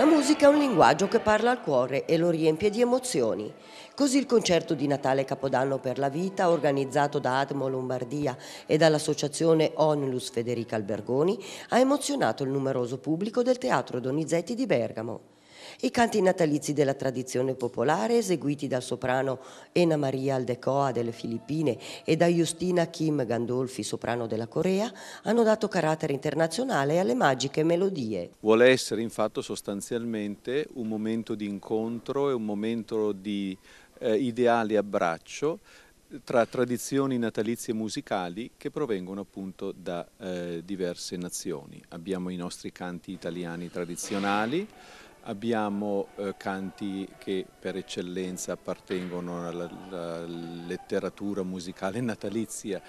La musica è un linguaggio che parla al cuore e lo riempie di emozioni. Così il concerto di Natale Capodanno per la Vita, organizzato da Atmo Lombardia e dall'associazione Onlus Federica Albergoni, ha emozionato il numeroso pubblico del Teatro Donizetti di Bergamo i canti natalizi della tradizione popolare eseguiti dal soprano Ena Maria Aldecoa delle Filippine e da Justina Kim Gandolfi, soprano della Corea, hanno dato carattere internazionale alle magiche melodie. Vuole essere infatti sostanzialmente un momento di incontro e un momento di eh, ideale abbraccio eh, tra tradizioni natalizie musicali che provengono appunto da eh, diverse nazioni. Abbiamo i nostri canti italiani tradizionali, abbiamo eh, canti che per eccellenza appartengono alla, alla letteratura musicale natalizia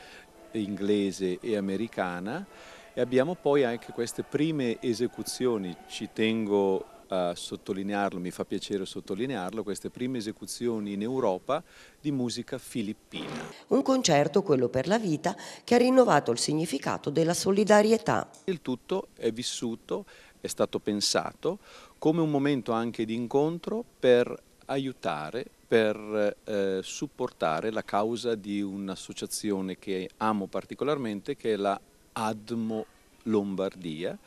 inglese e americana e abbiamo poi anche queste prime esecuzioni, ci tengo a sottolinearlo, mi fa piacere sottolinearlo, queste prime esecuzioni in Europa di musica filippina. Un concerto, quello per la vita, che ha rinnovato il significato della solidarietà. Il tutto è vissuto, è stato pensato come un momento anche di incontro per aiutare, per eh, supportare la causa di un'associazione che amo particolarmente, che è la Admo Lombardia,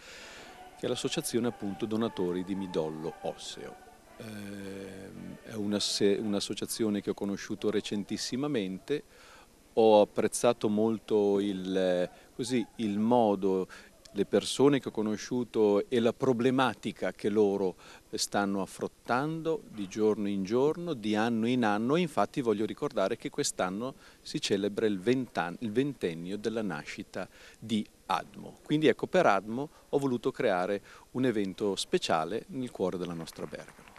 che è l'associazione appunto donatori di midollo osseo. Eh, è un'associazione che ho conosciuto recentissimamente, ho apprezzato molto il, eh, così, il modo, le persone che ho conosciuto e la problematica che loro stanno affrontando di giorno in giorno, di anno in anno. Infatti voglio ricordare che quest'anno si celebra il, il ventennio della nascita di Admo. Quindi ecco, per Admo ho voluto creare un evento speciale nel cuore della nostra Bergamo.